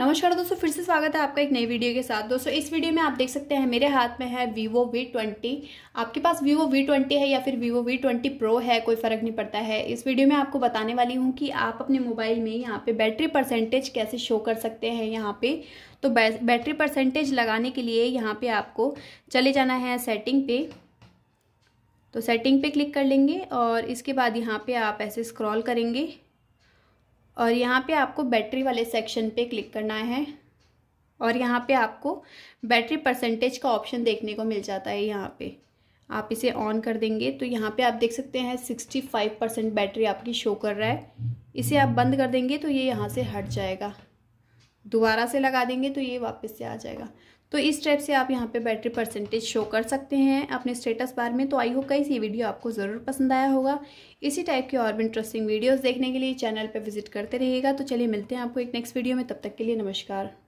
नमस्कार दोस्तों फिर से स्वागत है आपका एक नई वीडियो के साथ दोस्तों इस वीडियो में आप देख सकते हैं मेरे हाथ में है वीवो वी ट्वेंटी आपके पास वीवो वी ट्वेंटी है या फिर वीवो वी ट्वेंटी प्रो है कोई फ़र्क नहीं पड़ता है इस वीडियो में आपको बताने वाली हूँ कि आप अपने मोबाइल में यहाँ पे बैटरी परसेंटेज कैसे शो कर सकते हैं यहाँ पे तो बैटरी परसेंटेज लगाने के लिए यहाँ पर आपको चले जाना है सेटिंग पे तो सेटिंग पे क्लिक कर लेंगे और इसके बाद यहाँ पे आप ऐसे स्क्रॉल करेंगे और यहाँ पे आपको बैटरी वाले सेक्शन पे क्लिक करना है और यहाँ पे आपको बैटरी परसेंटेज का ऑप्शन देखने को मिल जाता है यहाँ पे आप इसे ऑन कर देंगे तो यहाँ पे आप देख सकते हैं सिक्सटी फाइव परसेंट बैटरी आपकी शो कर रहा है इसे आप बंद कर देंगे तो ये यहाँ से हट जाएगा दोबारा से लगा देंगे तो ये वापस से आ जाएगा तो इस टाइप से आप यहाँ पे बैटरी परसेंटेज शो कर सकते हैं अपने स्टेटस बार में तो आई होप कई ये वीडियो आपको ज़रूर पसंद आया होगा इसी टाइप की और भी इंटरेस्टिंग वीडियोस देखने के लिए चैनल पे विजिट करते रहिएगा तो चलिए मिलते हैं आपको एक नेक्स्ट वीडियो में तब तक के लिए नमस्कार